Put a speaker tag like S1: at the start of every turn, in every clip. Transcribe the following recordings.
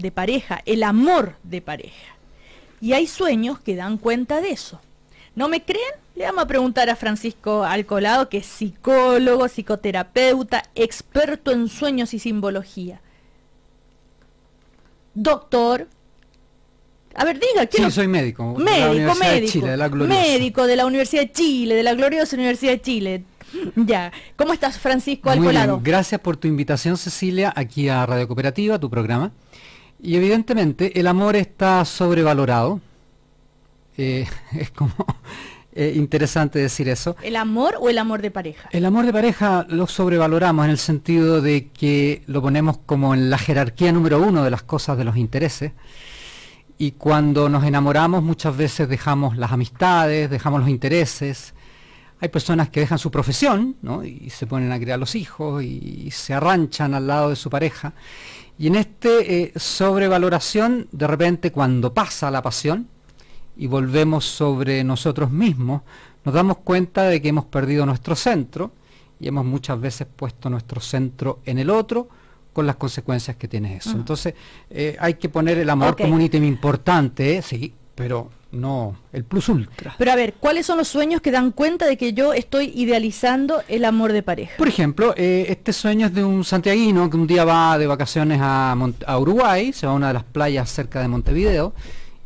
S1: de pareja, el amor de pareja. Y hay sueños que dan cuenta de eso. ¿No me creen? Le vamos a preguntar a Francisco Alcolado, que es psicólogo, psicoterapeuta, experto en sueños y simbología. Doctor. A ver, diga, ¿quién? soy médico. Médico, médico. De la Médico de la Universidad de Chile, de la gloriosa Universidad de Chile. Ya. ¿Cómo estás, Francisco Alcolado?
S2: Gracias por tu invitación, Cecilia, aquí a Radio Cooperativa, tu programa. Y evidentemente el amor está sobrevalorado. Eh, es como eh, interesante decir eso.
S1: ¿El amor o el amor de pareja?
S2: El amor de pareja lo sobrevaloramos en el sentido de que lo ponemos como en la jerarquía número uno de las cosas, de los intereses. Y cuando nos enamoramos muchas veces dejamos las amistades, dejamos los intereses, hay personas que dejan su profesión ¿no? y se ponen a criar los hijos y se arranchan al lado de su pareja y en este eh, sobrevaloración, de repente cuando pasa la pasión y volvemos sobre nosotros mismos, nos damos cuenta de que hemos perdido nuestro centro y hemos muchas veces puesto nuestro centro en el otro con las consecuencias que tiene eso. Entonces, eh, hay que poner el amor como un ítem importante, sí, pero no, el plus ultra.
S1: Pero a ver, ¿cuáles son los sueños que dan cuenta de que yo estoy idealizando el amor de pareja? Por
S2: ejemplo, eh, este sueño es de un santiaguino que un día va de vacaciones a, Uruguay, se va a una de las playas cerca de Montevideo,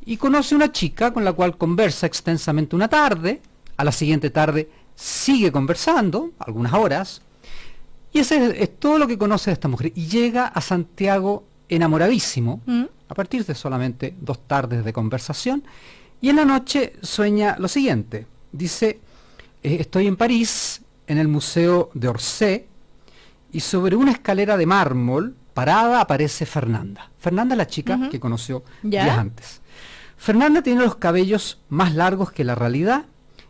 S2: y conoce una chica con la cual conversa extensamente una tarde, a la siguiente tarde sigue conversando, algunas horas, y ese es, todo lo que conoce de esta mujer, y llega a Santiago enamoradísimo, ¿Mm? a partir de solamente dos tardes de conversación, y en la noche sueña lo siguiente. Dice, eh, estoy en París, en el Museo de Orsay, y sobre una escalera de mármol, parada, aparece Fernanda. Fernanda es la chica que conoció días antes. Fernanda tiene los cabellos más largos que la realidad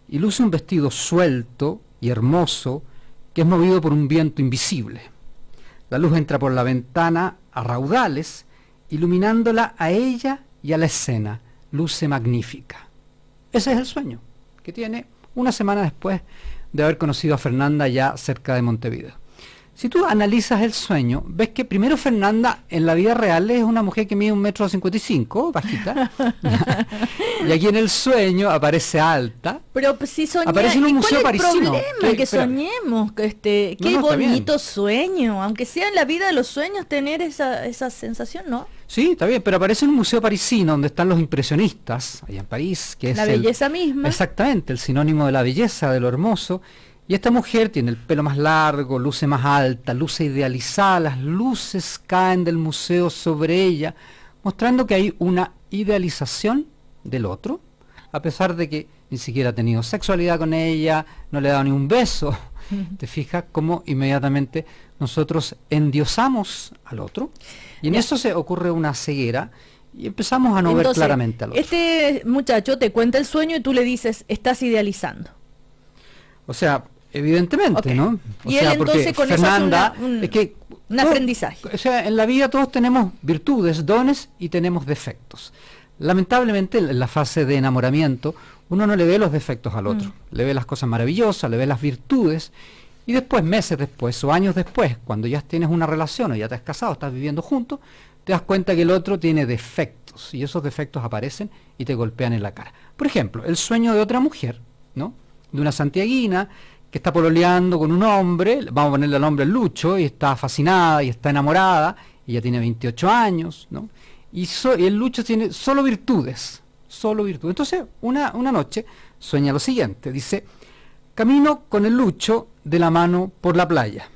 S2: y luce un vestido suelto y hermoso que es movido por un viento invisible. La luz entra por la ventana a raudales, iluminándola a ella y a la escena luce magnífica. Ese es el sueño que tiene una semana después de haber conocido a Fernanda ya cerca de Montevideo. Si tú analizas el sueño, ves que primero Fernanda en la vida real es una mujer que mide un metro cincuenta y cinco, bajita, y aquí en el sueño aparece alta.
S1: Pero si aparece en un museo que soñemos, que este, qué bonito sueño, aunque sea en la vida de los sueños tener esa, esa sensación, ¿no?
S2: Sí, está bien, pero aparece en un museo parisino donde están los impresionistas, allá en París, que es... La belleza misma. Exactamente, el sinónimo de la belleza, de lo hermoso. Y esta mujer tiene el pelo más largo, luce más alta, luce idealizada, las luces caen del museo sobre ella, mostrando que hay una idealización del otro, a pesar de que ni siquiera ha tenido sexualidad con ella, no le ha dado ni un beso. Te fijas cómo inmediatamente nosotros endiosamos al otro y en eso se ocurre una ceguera y empezamos a no ver claramente al otro.
S1: Este muchacho te cuenta el sueño y tú le dices, estás idealizando.
S2: O sea, Evidentemente, ¿no? y él entonces con un,
S1: que, un aprendizaje.
S2: O sea, en la vida todos tenemos virtudes, dones y tenemos defectos. Lamentablemente, en la fase de enamoramiento, uno no le ve los defectos al otro, mm. le ve las cosas maravillosas, le ve las virtudes y después, meses después o años después, cuando ya tienes una relación o ya te has casado, estás viviendo juntos, te das cuenta que el otro tiene defectos y esos defectos aparecen y te golpean en la cara. Por ejemplo, el sueño de otra mujer, ¿no? De una santiaguina que está pololeando con un hombre, vamos a ponerle al nombre Lucho, y está fascinada y está enamorada, y ya tiene 28 años, ¿no? Y, el Lucho tiene solo virtudes, solo virtudes. Entonces, una noche sueña lo siguiente, dice, Camino con el Lucho de la mano por la playa.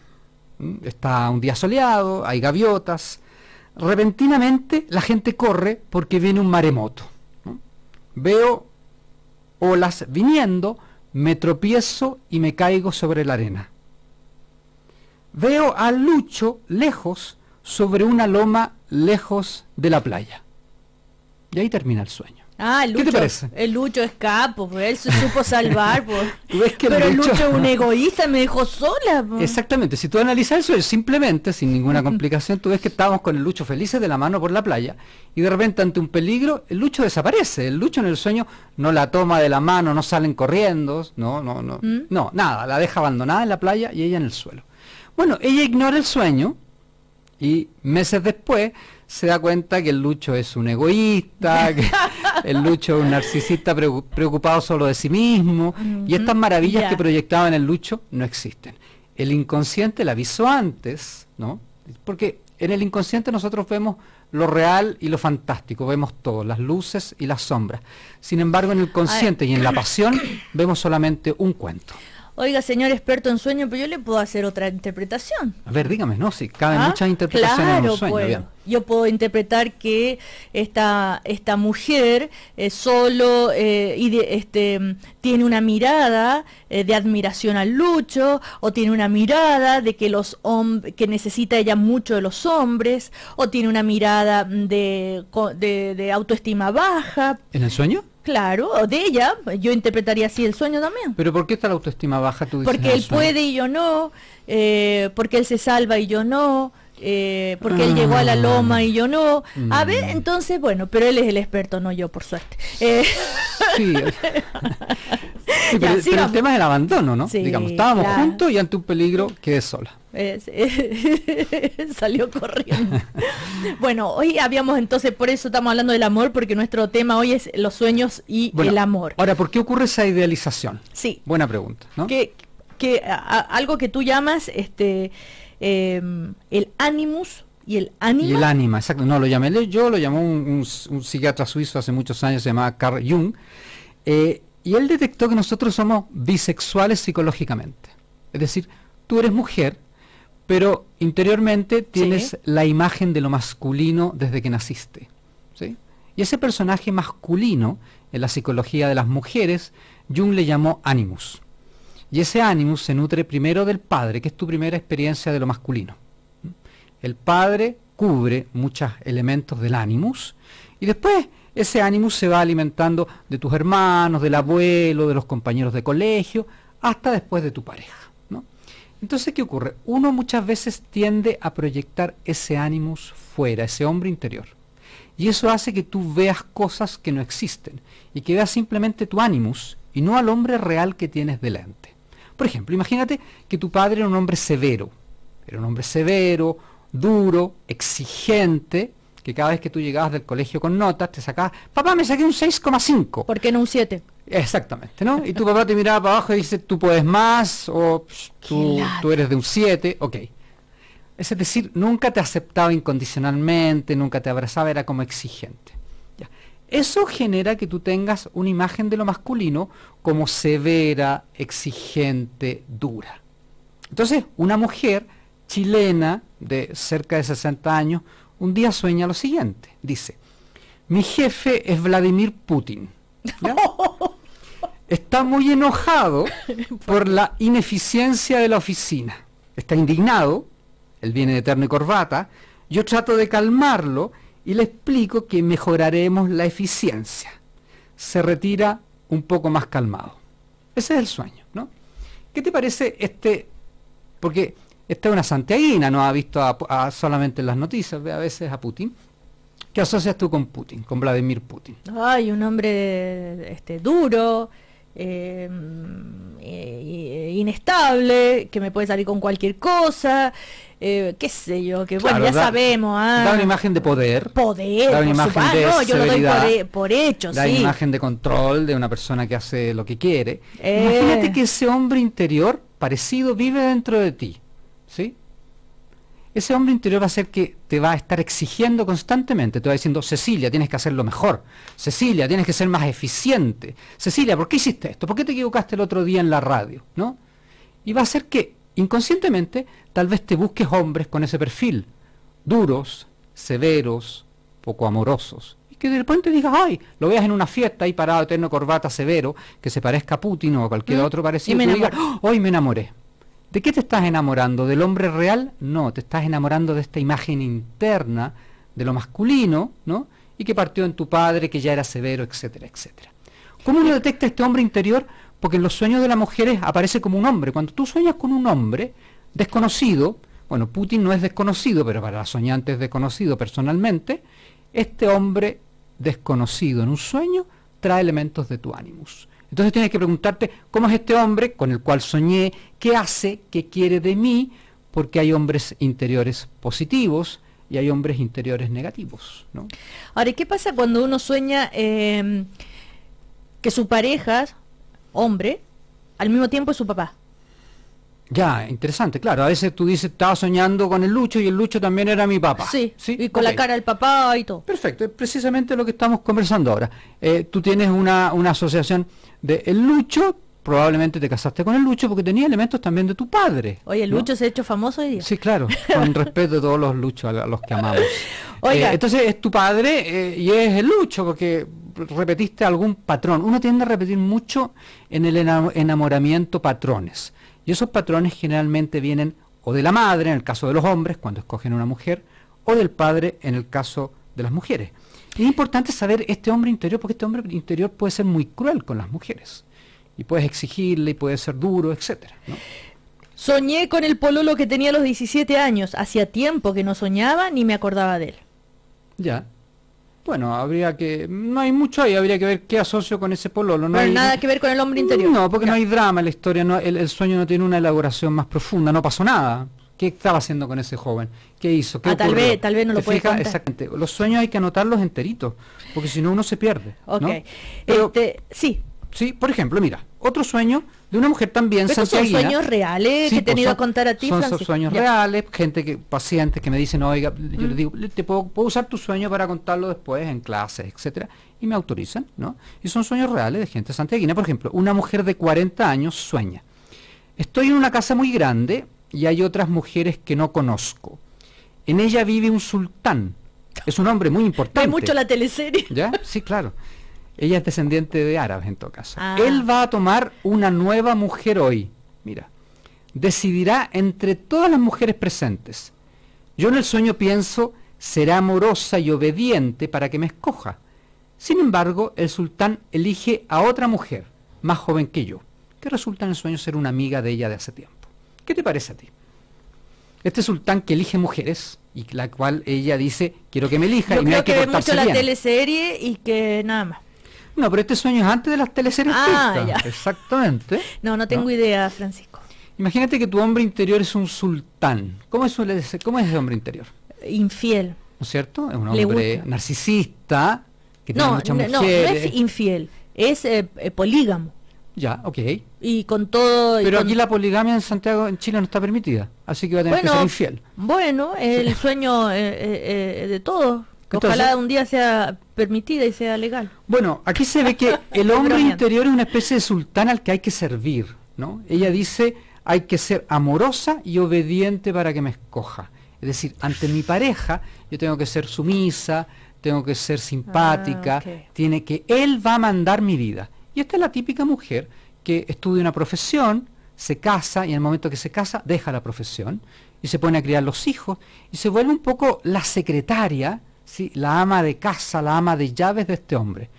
S2: Mm, está un día soleado, hay gaviotas. Repentinamente la gente corre porque viene un maremoto. Veo olas viniendo, me tropiezo y me caigo sobre la arena. Veo al Lucho lejos sobre una loma lejos de la playa. Y ahí termina el sueño.
S1: Ah, ¿Qué te parece? El Lucho es capo, pues, él se supo salvar. Pues. que Pero el Lucho es un egoísta, me dejó sola. Pues.
S2: Exactamente, si tú analizas eso, es simplemente, sin ninguna complicación, tú ves que estábamos con el Lucho felices de la mano por la playa y de repente ante un peligro, el Lucho desaparece. El Lucho en el sueño no la toma de la mano, no salen corriendo, no, no, no. ¿Mm? No, nada, la deja abandonada en la playa y ella en el suelo. Bueno, ella ignora el sueño y meses después se da cuenta que el Lucho es un egoísta, el Lucho un narcisista preocupado solo de sí mismo. Y estas maravillas que que en el Lucho no existen. El inconsciente la avisó antes, ¿no? Porque en el inconsciente nosotros vemos lo real y lo fantástico, vemos todo, las luces y las sombras. Sin embargo, en el consciente y en la pasión vemos solamente un cuento
S1: oiga, señor experto en sueño, pero yo le puedo hacer otra interpretación. A
S2: ver, dígame, no, si caben ¿Ah? muchas interpretaciones claro, en un sueño. Pues,
S1: Yo puedo interpretar que esta, esta mujer eh, solo eh, y este, tiene una mirada eh, de admiración al Lucho, o tiene una mirada de que, los que necesita ella mucho de los hombres, o tiene una mirada mm, de autoestima baja. ¿En el sueño? Claro, de ella, yo interpretaría así el sueño también.
S2: Pero ¿por qué está la autoestima baja? Tú porque él puede
S1: y yo no, eh, porque él se salva y yo no, eh, porque él llegó a la loma y yo no. A ver, mm. entonces, bueno, pero él es el experto, no yo, por suerte. Eh, pero, el tema es el
S2: abandono, ¿no? Digamos, estábamos juntos y ante un peligro quedé sola.
S1: salió corriendo. bueno, hoy habíamos entonces, por eso estamos hablando del amor, porque nuestro tema hoy es los sueños y el amor. Ahora, ¿por qué ocurre
S2: esa idealización? Sí. Buena pregunta,
S1: ¿no? Que, que algo que tú llamas este em, el animus y el ánimo.
S2: el ánima, exacto. No, lo llamé yo, lo llamó un, psiquiatra suizo hace muchos años, se llamaba Carl Jung. Eh, y él detectó que nosotros somos bisexuales psicológicamente. Es decir, tú eres mujer, pero interiormente tienes la imagen de lo masculino desde que naciste. Y ese personaje masculino, en la psicología de las mujeres, Jung le llamó animus. Y ese animus se nutre primero del padre, que es tu primera experiencia de lo masculino. El padre cubre muchos elementos del animus y después ese ánimo se va alimentando de tus hermanos, del abuelo, de los compañeros de colegio, hasta después de tu pareja. ¿no? Entonces, ¿qué ocurre? Uno muchas veces tiende a proyectar ese ánimo fuera, ese hombre interior. Y eso hace que tú veas cosas que no existen y que veas simplemente tu ánimo, y no al hombre real que tienes delante. Por ejemplo, imagínate que tu padre era un hombre severo, era un hombre severo, duro, exigente, que cada vez que tú llegabas del colegio con notas, te sacabas, papá, me saqué un 6,5. ¿Por qué no un 7. Exactamente, ¿no? Y tu papá te miraba para abajo y dice, tú puedes más, o tú, eres de un 7, ok. Es decir, nunca te aceptaba incondicionalmente, nunca te abrazaba, era como exigente. Eso genera que tú tengas una imagen de lo masculino como severa, exigente, dura. Entonces, una mujer chilena de cerca de 60 años un día sueña lo siguiente. Dice, mi jefe es Vladimir Putin. Oh. Está muy enojado por la ineficiencia de la oficina. Está indignado, él viene de terno y corbata. Yo trato de calmarlo y le explico que mejoraremos la eficiencia. Se retira un poco más calmado. Ese es el sueño, ¿no? ¿Qué te parece este? Porque esta es una santiaguina, no ha visto solamente en las noticias, ve a veces a Putin. ¿Qué asocias tú con Putin, con Vladimir Putin?
S1: Ay, un hombre este, duro, eh, inestable, que me puede salir con cualquier cosa, eh, qué sé yo, que bueno, ya sabemos. Ah. da una imagen de poder. Poder. una imagen de ah, no, yo lo doy por, e, Da una imagen
S2: de control de una persona que hace lo que quiere. Eh. Imagínate que ese hombre interior parecido vive dentro de ti. Ese hombre interior va a ser que te va a estar exigiendo constantemente, te va diciendo, Cecilia, tienes que hacerlo mejor, Cecilia, tienes que ser más eficiente, Cecilia, ¿por qué hiciste esto? ¿Por qué te equivocaste el otro día en la radio? ¿No? Y va a ser que, inconscientemente, tal vez te busques hombres con ese perfil, duros, severos, poco amorosos, y que de repente digas, ay, lo veas en una fiesta ahí parado, eterno corbata severo, que se parezca a Putin o a cualquier mm. otro parecido, y, me ¡Oh, hoy me enamoré. ¿De qué te estás enamorando? ¿Del hombre real? No, te estás enamorando de esta imagen interna, de lo masculino, ¿no? Y que partió en tu padre, que ya era severo, etcétera, etcétera. ¿Cómo lo detecta este hombre interior? Porque en los sueños de las mujeres aparece como un hombre. Cuando tú sueñas con un hombre desconocido, bueno, Putin no es desconocido, pero para la soñante es desconocido personalmente, este hombre desconocido en un sueño trae elementos de tu ánimos. Entonces tienes que preguntarte, ¿cómo es este hombre con el cual soñé? ¿Qué hace? ¿Qué quiere de mí? Porque hay hombres interiores positivos y hay hombres interiores negativos. ¿no?
S1: Ahora, qué pasa cuando uno sueña eh, que su pareja, hombre, al mismo tiempo es su papá?
S2: Ya, interesante, claro. A veces tú dices, estaba soñando con el Lucho y el Lucho también era mi papá. Sí,
S1: ¿Sí? y con la cara del papá y todo.
S2: Perfecto, es precisamente lo que estamos conversando ahora. Eh, tú tienes una, asociación de el Lucho, probablemente te casaste con el Lucho porque tenía elementos también de tu padre.
S1: Oye, el Lucho se ha hecho famoso
S2: hoy día. Sí, claro, con respeto a todos los Luchos, a, los que amamos. Oiga. Eh, entonces es tu padre eh, y es el Lucho porque repetiste algún patrón. Uno tiende a repetir mucho en el enamoramiento patrones. Y esos patrones generalmente vienen o de la madre, en el caso de los hombres, cuando escogen una mujer, o del padre, en el caso de las mujeres. Y es importante saber este hombre interior, porque este hombre interior puede ser muy cruel con las mujeres. Y puedes exigirle, y puede ser duro, etc.
S1: Soñé con el pololo que tenía a los 17 años. Hacía tiempo que no soñaba ni me acordaba de él.
S2: Ya. Bueno, habría que. No hay mucho ahí, habría que ver qué asocio con ese pololo. No hay nada
S1: que ver con el hombre
S2: interior. No, porque no hay drama en la historia, no, el, sueño no tiene una elaboración más profunda, no pasó nada. ¿Qué estaba haciendo con ese joven? ¿Qué hizo? ¿Qué ah, tal vez, tal vez no lo puede contar. Exactamente. Los sueños hay que anotarlos enteritos, porque si no uno se pierde. Ok. Este, sí. Sí, por ejemplo, mira, otro sueño de una mujer también santiaguina. Son sueños
S1: reales que he pues tenido contar a ti, Son sueños
S2: reales, gente que, pacientes que me dicen, oiga, yo les mm. digo, te puedo, usar tu sueño para contarlo después en clases, etcétera, y me autorizan, ¿no? Y son sueños reales de gente santiaguina. Por ejemplo, una mujer de 40 años sueña. Estoy en una casa muy grande y hay otras mujeres que no conozco. En ella vive un sultán. Es un hombre muy importante. Ve mucho la
S1: teleserie.
S2: ¿Ya? Sí, claro. Ella es descendiente de árabes en todo caso. Ah. Él va a tomar una nueva mujer hoy. Mira, decidirá entre todas las mujeres presentes. Yo en el sueño pienso, será amorosa y obediente para que me escoja. Sin embargo, el sultán elige a otra mujer, más joven que yo, que resulta en el sueño ser una amiga de ella de hace tiempo. ¿Qué te parece a ti? Este sultán que elige mujeres, y la cual ella dice, quiero que me elija y me que, que mucho la
S1: teleserie y que nada más. No, pero este sueño es antes de las teleseries. Ah,
S2: Exactamente. No, no tengo
S1: idea, Francisco.
S2: Imagínate que tu hombre interior es un sultán. ¿Cómo es, cómo es ese hombre interior?
S1: Infiel. ¿No
S2: es cierto? Es un hombre narcisista que tiene muchas no, mujeres. No, no es
S1: infiel, es eh, eh, polígamo.
S2: Ya, ok. Y con todo. Pero aquí la poligamia en Santiago, en Chile, no está permitida.
S1: Así que va a tener que ser infiel. Bueno, es el sueño eh, de todos. Ojalá un día sea permitida y sea legal.
S2: Bueno, aquí se ve que el hombre interior es una especie de sultán al que hay que servir, ¿no? Ella dice, hay que ser amorosa y obediente para que me escoja. Es decir, ante mi pareja yo tengo que ser sumisa, tengo que ser simpática, ah, tiene que él va a mandar mi vida. Y esta es la típica mujer que estudia una profesión, se casa y en el momento que se casa deja la profesión y se pone a criar los hijos y se vuelve un poco la secretaria la ama de casa, la ama de llaves de este hombre.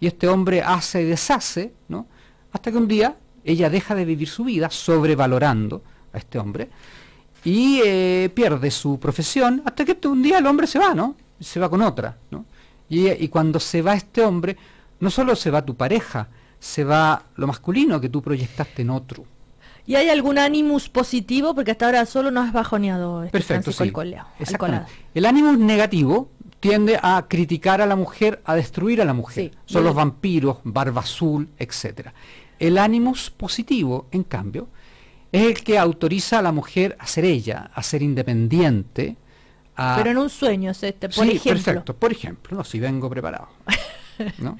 S2: Y este hombre hace y deshace, ¿no? hasta que un día ella deja de vivir su vida sobrevalorando a este hombre y eh, pierde su profesión hasta que un día el hombre se va, ¿no? Se va con otra, ¿no? Eh, y, cuando se va este hombre, no solo se va tu pareja, se va lo masculino que tú proyectaste en otro.
S1: ¿Y hay algún ánimos positivo? Porque hasta ahora solo no has bajoneado. Este Perfecto, sí.
S2: El ánimo negativo tiende a criticar a la mujer, a destruir a la mujer. Son los vampiros, barba azul, etc. El ánimos positivo, en cambio, es el que autoriza a la mujer a ser ella, a ser independiente. Pero en
S1: un sueño, este, por sí, ejemplo. Perfecto,
S2: por ejemplo, no, si vengo preparado.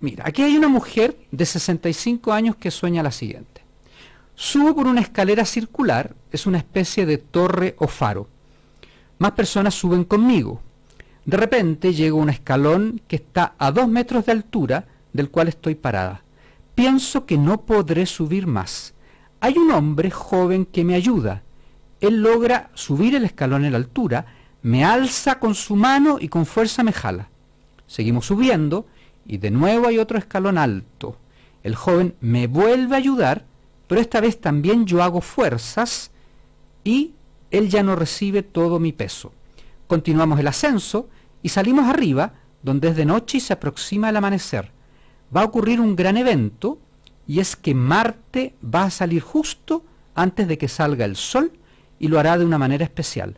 S2: Mira, aquí hay una mujer de 65 años que sueña la siguiente. Subo por una escalera circular, es una especie de torre o faro más personas suben conmigo. De repente llego a un escalón que está a dos metros de altura del cual estoy parada. Pienso que no podré subir más. Hay un hombre joven que me ayuda. Él logra subir el escalón en la altura, me alza con su mano y con fuerza me jala. Seguimos subiendo y de nuevo hay otro escalón alto. El joven me vuelve a ayudar, pero esta vez también yo hago fuerzas y él ya no recibe todo mi peso. Continuamos el ascenso y salimos arriba, donde es de noche y se aproxima el amanecer. Va a ocurrir un gran evento y es que Marte va a salir justo antes de que salga el Sol y lo hará de una manera especial.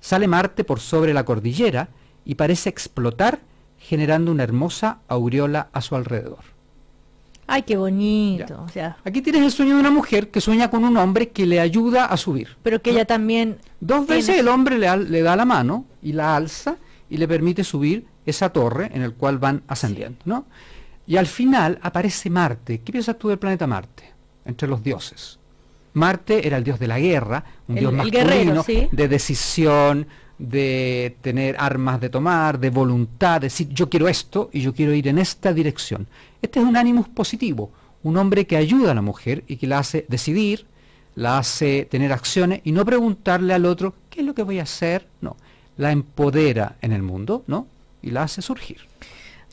S2: Sale Marte por sobre la cordillera y parece explotar generando una hermosa aureola a su alrededor.
S1: Ay, qué bonito. O sea. Aquí tienes el sueño de una mujer que sueña con un
S2: hombre que le ayuda a
S1: subir. Pero que
S2: ella también... Dos veces el hombre le, da la mano y la alza y le permite subir esa torre en el cual van ascendiendo, ¿no? Y al final aparece Marte. ¿Qué piensas tú del planeta Marte? Entre los dioses. Marte era el dios de la guerra, un dios masculino, guerrero, de decisión, de tener armas de tomar, de voluntad, de decir yo quiero esto y yo quiero ir en esta dirección. Este es un ánimo positivo, un hombre que ayuda a la mujer y que la hace decidir, la hace tener acciones y no preguntarle al otro qué es lo que voy a hacer, no, la empodera en el mundo, ¿no? Y la hace surgir.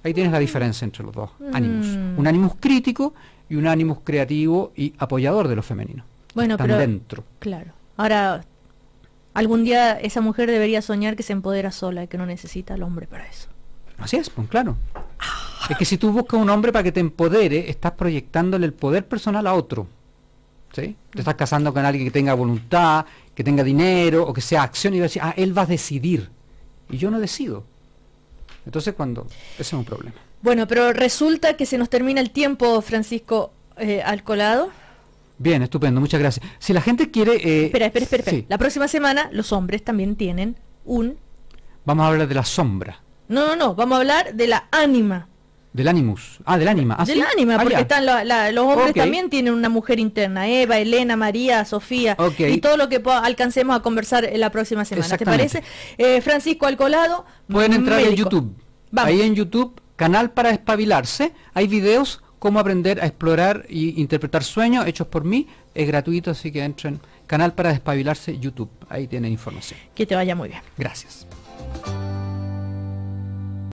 S2: Ahí tienes la mm. diferencia entre los dos mm. ánimos, un ánimo crítico y un ánimo creativo y apoyador de lo femenino.
S1: Bueno, pero dentro. claro. Ahora Algún día esa mujer debería soñar que se empodera sola y que no necesita al hombre para eso.
S2: Así es, pues claro. Es que si tú buscas un hombre para que te empodere, estás proyectándole el poder personal a otro. ¿Sí? Te estás casando con alguien que tenga voluntad, que tenga dinero o que sea acción y va a decir, ah, él va a decidir. Y yo no decido. Entonces, cuando. Ese es un problema.
S1: Bueno, pero resulta que se nos termina el tiempo, Francisco eh, Alcolado.
S2: Bien, estupendo, muchas gracias. Si la gente quiere... Eh, espera,
S1: espera, espera. La próxima semana los hombres también tienen un...
S2: Vamos a hablar de la sombra.
S1: No, no, no, vamos a hablar de la ánima.
S2: Del animus. Ah, del ánima. Ah, del ánima, ah, porque están
S1: los hombres también tienen una mujer interna. Eva, Elena, María, Sofía. Y todo lo que alcancemos a conversar en la próxima semana. ¿Te parece? Eh, Francisco Alcolado. Pueden entrar en YouTube. Ahí en
S2: YouTube, canal para espabilarse. Hay videos cómo aprender a explorar e interpretar sueños hechos por mí. Es gratuito, así que entren. Canal para despabilarse, YouTube. Ahí tienen información.
S1: Que te vaya muy bien. Gracias.